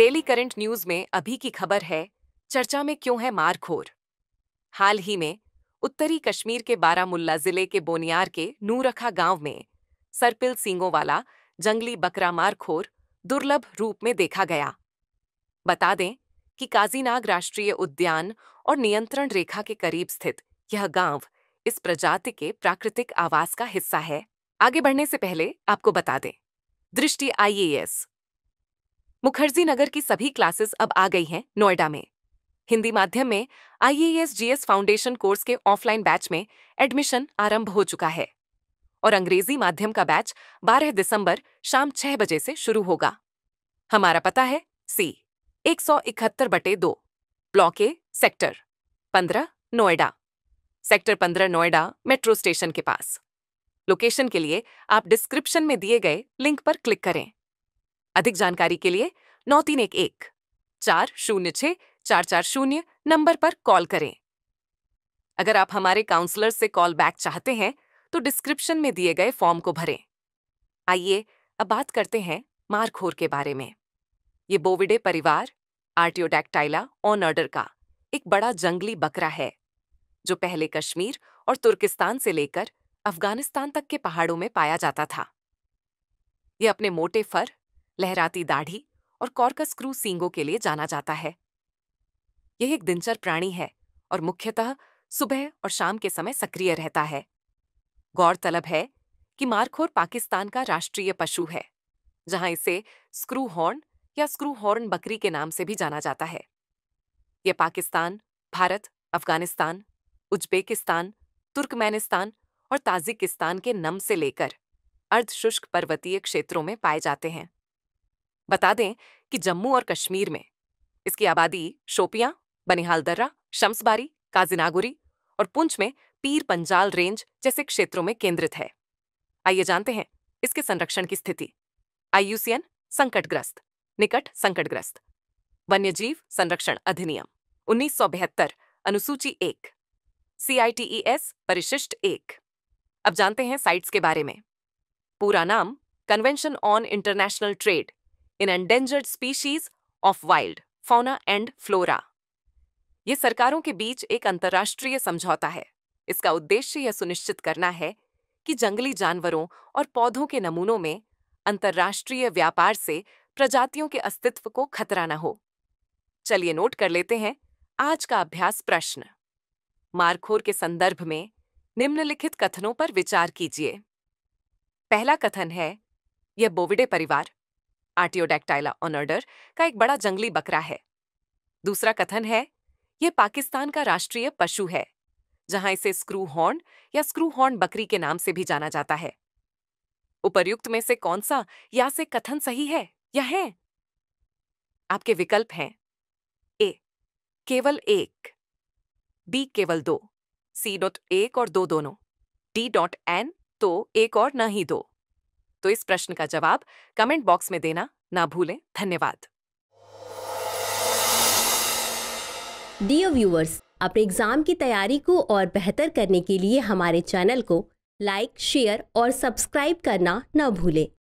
daily current news में अभी की खबर है चर्चा में क्यों है मारखोर हाल ही में उत्तरी कश्मीर के बारामुल्ला जिले के बोनियार के नूरखा गांव में सरपिल सिंगों वाला जंगली बकरा मारखोर दुर्लभ रूप में देखा गया बता दें कि काजीनाग राष्ट्रीय उद्यान और नियंत्रण रेखा के करीब स्थित यह गांव इस प्रजाति के प्राकृतिक आवास का हिस्सा है आगे बढ़ने से पहले आपको बता दें दृष्टि आईएएस मुखर्जी नगर की सभी क्लासेस अब आ गई हैं नोएडा में हिंदी माध्यम में आईएएस जीएस फाउंडेशन कोर्स के ऑफलाइन बैच में एडमिशन आरंभ हो चुका है और अंग्रेजी माध्यम का बैच 12 दिसंबर शाम छह बजे से शुरू होगा हमारा पता है सी एक सौ इकहत्तर बटे दो ब्लॉक ए सेक्टर पंद्रह नोएडा सेक्टर पंद्रह नोएडा मेट्रो स्टेशन के पास लोकेशन के लिए आप डिस्क्रिप्शन में दिए गए लिंक पर क्लिक करें अधिक जानकारी के लिए नौ तीन एक एक चार शून्य छः चार चार शून्य नंबर पर कॉल करें अगर आप हमारे काउंसलर से कॉल बैक चाहते हैं तो डिस्क्रिप्शन में दिए गए फॉर्म को भरें आइए अब बात करते हैं मारखोर के बारे में ये बोविडे परिवार आर्टियोडैक्टाइला ऑन ऑर्डर का एक बड़ा जंगली बकरा है जो पहले कश्मीर और तुर्किस्तान से लेकर अफगानिस्तान तक के पहाड़ों में पाया जाता था यह अपने मोटे फर लहराती दाढ़ी और कॉर्कस क्रू सींगों के लिए जाना जाता है यह एक दिनचर प्राणी है और मुख्यतः सुबह और शाम के समय सक्रिय रहता है गौरतलब है कि मारखोर पाकिस्तान का राष्ट्रीय पशु है जहां इसे स्क्रू हॉर्न या स्क्रू हॉर्न बकरी के नाम से भी जाना जाता है यह पाकिस्तान भारत अफगानिस्तान उज्बेकिस्तान तुर्कमेनिस्तान और ताजिकिस्तान के नम से लेकर अर्धशुष्क पर्वतीय क्षेत्रों में पाए जाते हैं बता दें कि जम्मू और कश्मीर में इसकी आबादी शोपियां बनिहाल दर्रा शम्सबारी काजीनागुरी और पुंछ में पीर पंजाल रेंज जैसे क्षेत्रों में केंद्रित है आइए जानते हैं इसके संरक्षण की स्थिति आईयूसीएन संकटग्रस्त निकट संकटग्रस्त वन्यजीव संरक्षण अधिनियम उन्नीस अनुसूची एक सीआईटीईएस परिशिष्ट एक अब जानते हैं साइट्स के बारे में पूरा नाम convention on international trade in endangered species of wild fauna and flora ये सरकारों के बीच एक अंतर्राष्ट्रीय समझौता है इसका उद्देश्य यह सुनिश्चित करना है कि जंगली जानवरों और पौधों के नमूनों में अंतर्राष्ट्रीय व्यापार से प्रजातियों के अस्तित्व को खतरा न हो चलिए नोट कर लेते हैं आज का अभ्यास प्रश्न मारखोर के संदर्भ में निम्नलिखित कथनों पर विचार कीजिए पहला कथन है यह बोविडे परिवार आर्टियोडेक्टाइला ऑनर्डर का एक बड़ा जंगली बकरा है दूसरा कथन है यह पाकिस्तान का राष्ट्रीय पशु है जहां इसे स्क्रू हॉर्न या स्क्रू हॉर्न बकरी के नाम से भी जाना जाता है उपर्युक्त में से कौन सा या से कथन सही है या है आपके विकल्प हैं ए केवल एक बी केवल दो सी डॉट एक और दो दोनों डी डॉट एन तो एक और न ही दो तो इस प्रश्न का जवाब कमेंट बॉक्स में देना ना भूलें धन्यवाद डियर व्यूअर्स अपने एग्जाम की तैयारी को और बेहतर करने के लिए हमारे चैनल को लाइक शेयर और सब्सक्राइब करना न भूलें